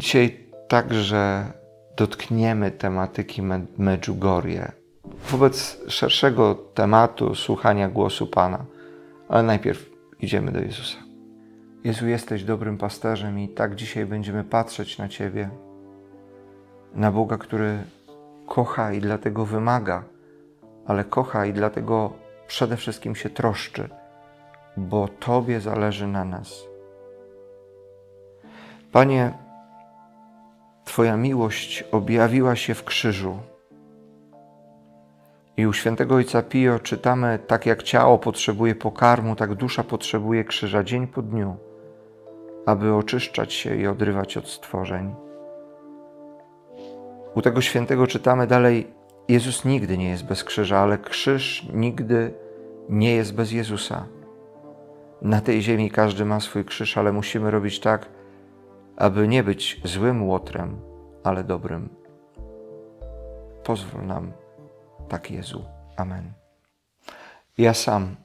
Dzisiaj także dotkniemy tematyki Medjugorje wobec szerszego tematu słuchania głosu Pana, ale najpierw idziemy do Jezusa. Jezu, jesteś dobrym pasterzem i tak dzisiaj będziemy patrzeć na Ciebie, na Boga, który kocha i dlatego wymaga, ale kocha i dlatego przede wszystkim się troszczy, bo Tobie zależy na nas. Panie, Twoja miłość objawiła się w krzyżu. I u świętego Ojca Pio czytamy, tak jak ciało potrzebuje pokarmu, tak dusza potrzebuje krzyża dzień po dniu, aby oczyszczać się i odrywać od stworzeń. U tego świętego czytamy dalej, Jezus nigdy nie jest bez krzyża, ale krzyż nigdy nie jest bez Jezusa. Na tej ziemi każdy ma swój krzyż, ale musimy robić tak, aby nie być złym łotrem, ale dobrym. Pozwól nam, tak Jezu. Amen. Ja sam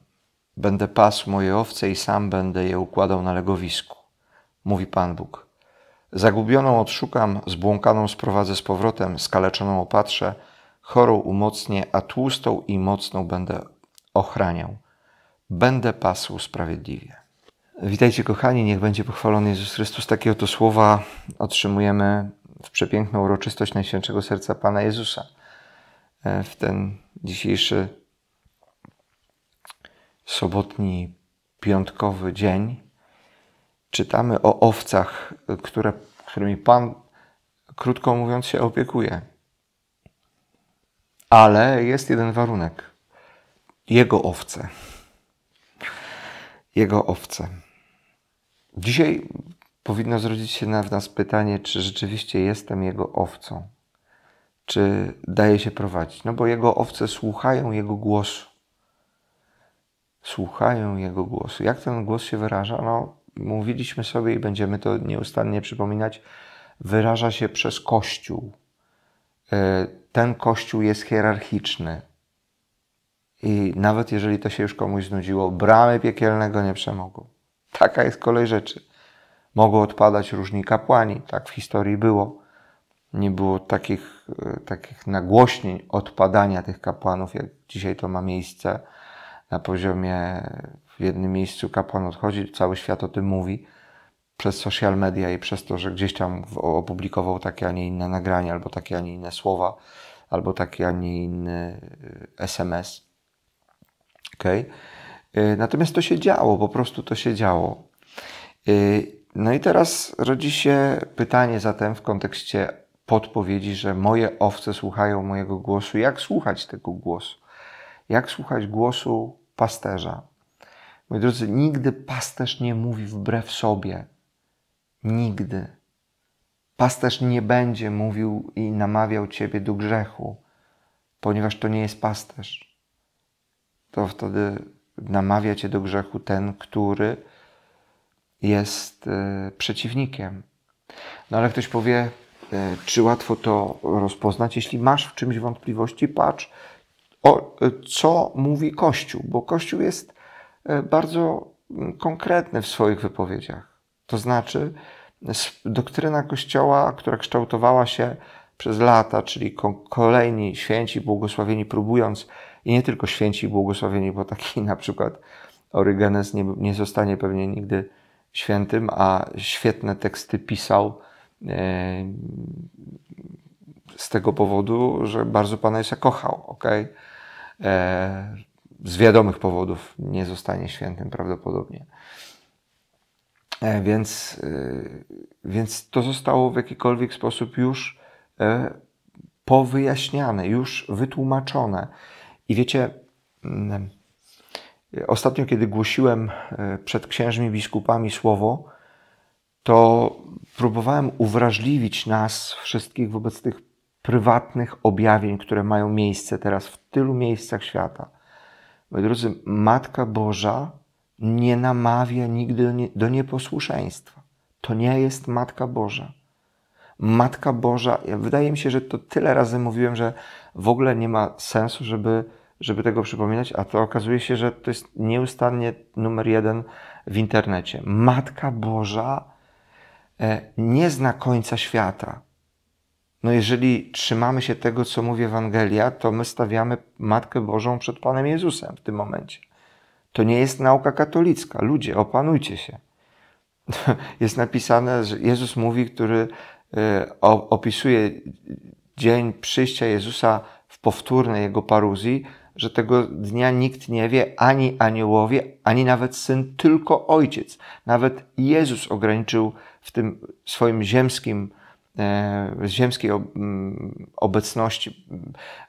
będę pasł moje owce i sam będę je układał na legowisku, mówi Pan Bóg. Zagubioną odszukam, zbłąkaną sprowadzę z powrotem, skaleczoną opatrzę, chorą umocnię, a tłustą i mocną będę ochraniał. Będę pasł sprawiedliwie. Witajcie kochani, niech będzie pochwalony Jezus Chrystus. Takiego to słowa otrzymujemy w przepiękną uroczystość Najświętszego Serca Pana Jezusa. E, w ten dzisiejszy sobotni, piątkowy dzień czytamy o owcach, które, którymi Pan, krótko mówiąc, się opiekuje. Ale jest jeden warunek. Jego owce. Jego owce. Dzisiaj powinno zrodzić się na w nas pytanie, czy rzeczywiście jestem jego owcą, czy daje się prowadzić. No bo jego owce słuchają jego głosu. Słuchają jego głosu. Jak ten głos się wyraża? No, mówiliśmy sobie i będziemy to nieustannie przypominać. Wyraża się przez Kościół. E, ten Kościół jest hierarchiczny. I nawet jeżeli to się już komuś znudziło, bramy piekielnego nie przemogą. Taka jest kolej rzeczy. Mogą odpadać różni kapłani, tak w historii było. Nie było takich, e, takich nagłośnień odpadania tych kapłanów, jak dzisiaj to ma miejsce na poziomie w jednym miejscu kapłan odchodzi, cały świat o tym mówi przez social media i przez to, że gdzieś tam opublikował takie, a nie inne nagranie, albo takie, a nie inne słowa, albo taki, a nie inny e, SMS. Okay? E, natomiast to się działo, po prostu to się działo. E, no i teraz rodzi się pytanie zatem w kontekście podpowiedzi, że moje owce słuchają mojego głosu. Jak słuchać tego głosu? Jak słuchać głosu pasterza? Moi drodzy, nigdy pasterz nie mówi wbrew sobie. Nigdy. Pasterz nie będzie mówił i namawiał ciebie do grzechu, ponieważ to nie jest pasterz. To wtedy namawia cię do grzechu ten, który jest e, przeciwnikiem. No ale ktoś powie, e, czy łatwo to rozpoznać? Jeśli masz w czymś wątpliwości, patrz, o, e, co mówi Kościół, bo Kościół jest bardzo mm, konkretny w swoich wypowiedziach. To znaczy, doktryna Kościoła, która kształtowała się przez lata, czyli kolejni święci, błogosławieni, próbując i nie tylko święci błogosławieni, bo taki na przykład Orygenes nie, nie zostanie pewnie nigdy świętym, a świetne teksty pisał e, z tego powodu, że bardzo Pana Jezusa kochał, ok? E, z wiadomych powodów nie zostanie świętym prawdopodobnie. E, więc, więc to zostało w jakikolwiek sposób już powyjaśniane, już wytłumaczone. I wiecie, mm, ostatnio, kiedy głosiłem e, przed księżmi biskupami słowo, to próbowałem uwrażliwić nas wszystkich wobec tych prywatnych objawień, które mają miejsce teraz w tylu miejscach świata. Moi drodzy, Matka Boża nie namawia nigdy do nieposłuszeństwa. To nie jest Matka Boża. Matka Boża. Wydaje mi się, że to tyle razy mówiłem, że w ogóle nie ma sensu, żeby, żeby tego przypominać, a to okazuje się, że to jest nieustannie numer jeden w internecie. Matka Boża e, nie zna końca świata. No jeżeli trzymamy się tego, co mówi Ewangelia, to my stawiamy Matkę Bożą przed Panem Jezusem w tym momencie. To nie jest nauka katolicka. Ludzie, opanujcie się. Jest napisane, że Jezus mówi, który opisuje dzień przyjścia Jezusa w powtórnej jego paruzji, że tego dnia nikt nie wie, ani aniołowie, ani nawet syn, tylko ojciec. Nawet Jezus ograniczył w tym swoim ziemskim, e, ziemskiej obecności,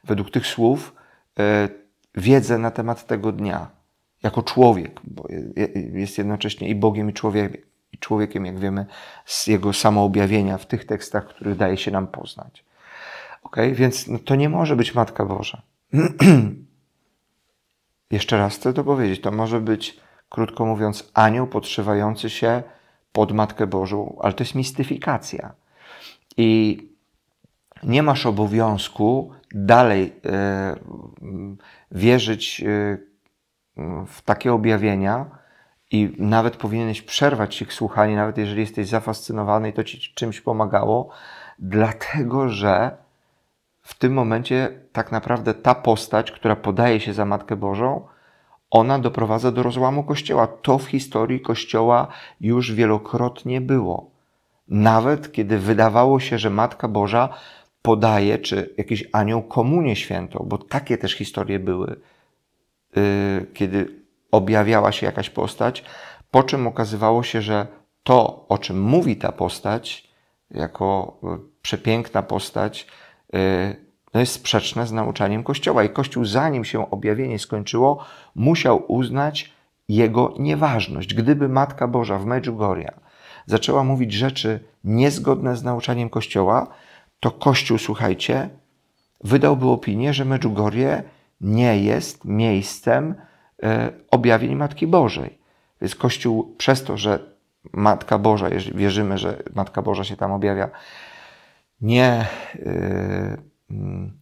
według tych słów, e, wiedzę na temat tego dnia, jako człowiek, bo jest jednocześnie i Bogiem, i człowiekiem i człowiekiem, jak wiemy, z jego samoobjawienia w tych tekstach, które daje się nam poznać. Ok, Więc no, to nie może być Matka Boża. Jeszcze raz chcę to powiedzieć. To może być, krótko mówiąc, anioł podszywający się pod Matkę Bożą, ale to jest mistyfikacja. I nie masz obowiązku dalej e, wierzyć e, w takie objawienia, i nawet powinieneś przerwać ich słuchanie, nawet jeżeli jesteś zafascynowany i to ci czymś pomagało, dlatego że w tym momencie tak naprawdę ta postać, która podaje się za Matkę Bożą, ona doprowadza do rozłamu Kościoła. To w historii Kościoła już wielokrotnie było. Nawet kiedy wydawało się, że Matka Boża podaje, czy jakiś anioł komunię świętą, bo takie też historie były, y, kiedy objawiała się jakaś postać, po czym okazywało się, że to, o czym mówi ta postać, jako e, przepiękna postać, e, no jest sprzeczne z nauczaniem Kościoła. I Kościół, zanim się objawienie skończyło, musiał uznać jego nieważność. Gdyby Matka Boża w Medjugorje zaczęła mówić rzeczy niezgodne z nauczaniem Kościoła, to Kościół, słuchajcie, wydałby opinię, że Medjugorje nie jest miejscem, E, objawień Matki Bożej. Więc Kościół przez to, że Matka Boża, jeżeli wierzymy, że Matka Boża się tam objawia, nie, e, mm,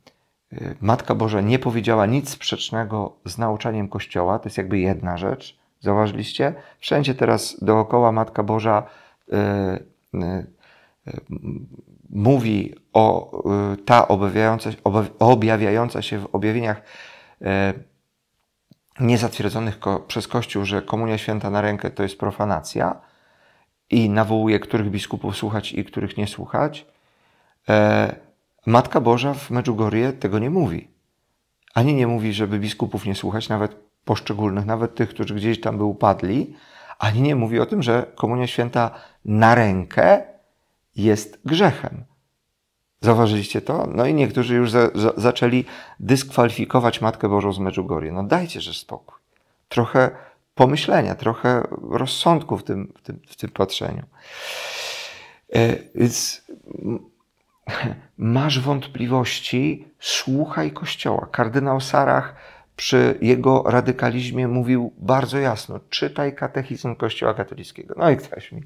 e, Matka Boża nie powiedziała nic sprzecznego z nauczaniem Kościoła, to jest jakby jedna rzecz. Zauważyliście? Wszędzie teraz dookoła Matka Boża mówi o ta objawiająca, objawiająca się w objawieniach niezatwierdzonych ko przez Kościół, że komunia święta na rękę to jest profanacja i nawołuje, których biskupów słuchać i których nie słuchać, e, Matka Boża w Medjugorje tego nie mówi. Ani nie mówi, żeby biskupów nie słuchać, nawet poszczególnych, nawet tych, którzy gdzieś tam by upadli, ani nie mówi o tym, że komunia święta na rękę jest grzechem. Zauważyliście to? No i niektórzy już za, za, zaczęli dyskwalifikować Matkę Bożą z Medjugorje. No dajcie, że spokój. Trochę pomyślenia, trochę rozsądku w tym, w tym, w tym patrzeniu. Yy, więc masz wątpliwości, słuchaj Kościoła. Kardynał Sarach przy jego radykalizmie mówił bardzo jasno: czytaj katechizm Kościoła katolickiego. No i ktoś mi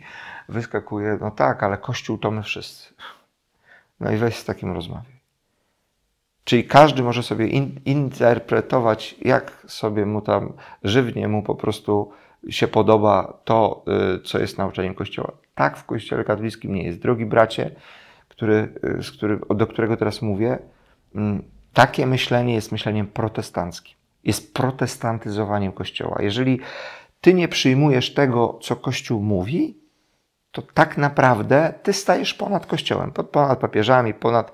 wyskakuje: no tak, ale Kościół to my wszyscy. No i weź z takim rozmawiaj. Czyli każdy może sobie in, interpretować, jak sobie mu tam żywnie mu po prostu się podoba to, y, co jest nauczaniem Kościoła. Tak w Kościele katolickim nie jest. Drogi bracie, który, y, z który, do którego teraz mówię, mm, takie myślenie jest myśleniem protestanckim. Jest protestantyzowaniem Kościoła. Jeżeli ty nie przyjmujesz tego, co Kościół mówi, to tak naprawdę ty stajesz ponad Kościołem, ponad papieżami, ponad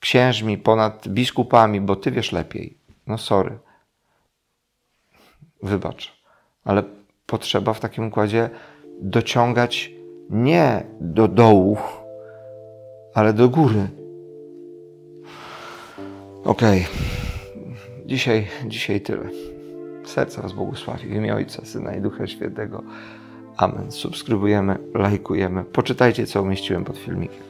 księżmi, ponad biskupami, bo ty wiesz lepiej. No sorry. Wybacz. Ale potrzeba w takim układzie dociągać nie do dołu, ale do góry. Okej. Okay. Dzisiaj, dzisiaj tyle. Serce was błogosławi w imię Ojca, Syna i Ducha Świętego. Amen. Subskrybujemy, lajkujemy. Poczytajcie, co umieściłem pod filmikiem.